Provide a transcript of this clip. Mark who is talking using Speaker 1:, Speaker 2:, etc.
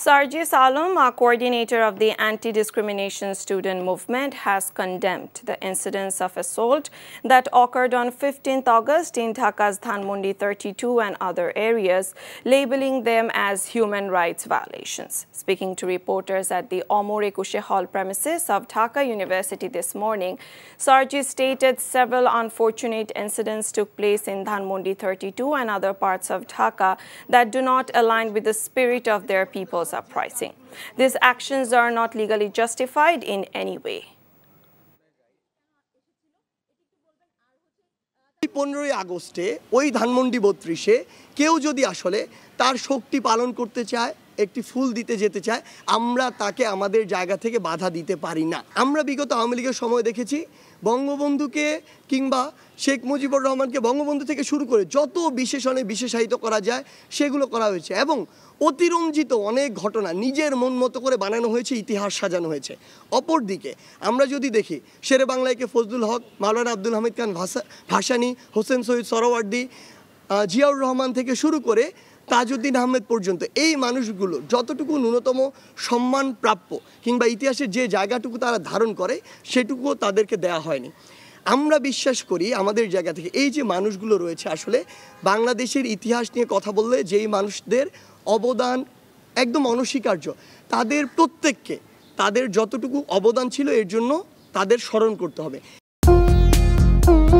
Speaker 1: Sarji Salam, a coordinator of the anti-discrimination student movement, has condemned the incidents of assault that occurred on 15th August in Dhaka's 32 and other areas, labeling them as human rights violations. Speaking to reporters at the Omore Kushe Hall premises of Dhaka University this morning, Sarji stated several unfortunate incidents took place in Dhanmundi 32 and other parts of Dhaka that do not align with the spirit of their people close-up pricing. These actions are not legally justified in any way.
Speaker 2: পনেরোই আগস্টে ওই ধানমন্ডি বত্রিশে কেউ যদি আসলে তার শক্তি পালন করতে চায় একটি ফুল দিতে যেতে চায় আমরা তাকে আমাদের জায়গা থেকে বাধা দিতে পারি না আমরা বিগত আওয়ামী লীগের সময় দেখেছি বঙ্গবন্ধুকে কিংবা শেখ মুজিবুর রহমানকে বঙ্গবন্ধু থেকে শুরু করে যত বিশেষণে বিশেষায়িত করা যায় সেগুলো করা হয়েছে এবং অতিরঞ্জিত অনেক ঘটনা নিজের মন মতো করে বানানো হয়েছে ইতিহাস সাজানো হয়েছে অপরদিকে আমরা যদি দেখি শেরে বাংলায়কে ফজলুল হক মাওলানা আব্দুল হামিদ খান ভাসা ভাসানি হোসেন সৈয়দ সরওয়ার্দি জিয়াউর রহমান থেকে শুরু করে তাজউদ্দিন আহমেদ পর্যন্ত এই মানুষগুলো যতটুকু ন্যূনতম সম্মান প্রাপ্য কিংবা ইতিহাসের যে জায়গাটুকু তারা ধারণ করে সেটুকুও তাদেরকে দেয়া হয়নি আমরা বিশ্বাস করি আমাদের জায়গা থেকে এই যে মানুষগুলো রয়েছে আসলে বাংলাদেশের ইতিহাস নিয়ে কথা বললে যেই মানুষদের অবদান একদম অনস্বীকার্য তাদের প্রত্যেককে তাদের যতটুকু অবদান ছিল এর জন্য তাদের স্মরণ করতে হবে